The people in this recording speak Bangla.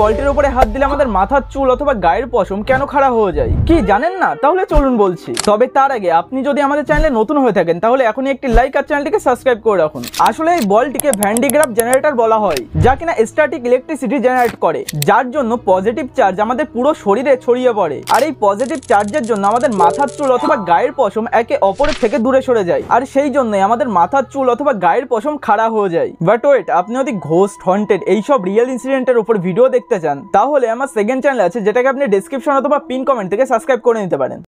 বলটির উপরে হাত দিলে আমাদের মাথার চুল অথবা গায়ের পশম কেন খাড়া হয়ে যায় কি জানেন না তাহলে চলুন বলছি তবে তার আগে আপনি যদি আমাদের চ্যানেলে নতুন হয়ে থাকেন তাহলে এখনই একটি লাইক আর চ্যানেলটিকে সাবস্ক্রাইব করে রাখুন আসলে এই বলটিকে ভ্যান্ডিগ্রাফ জেনারেটর বলা হয় যা কিনা স্ট্যাটিক ইলেকট্রিসিটি জেনারেট করে যার জন্য পজিটিভ চার্জ আমাদের পুরো শরীরে ছড়িয়ে পড়ে আর এই পজিটিভ চার্জের জন্য আমাদের মাথার চুল অথবা গায়ের পশম একে অপরের থেকে দূরে সরে যায় আর সেই জন্যই আমাদের মাথার চুল অথবা গায়ের পশম খাড়া হয়ে যায় বাট ওয়েট আপনি যদি ঘোস্ট হন্টেড এইসব রিয়েল ইনসিডেন্টের উপর ভিডিও দেখতে দেখতে চান তাহলে আমার সেকেন্ড চ্যানেল আছে যেটাকে আপনি ডিসক্রিপশন অথবা পিন কমেন্ট থেকে সাবস্ক্রাইব করে নিতে পারেন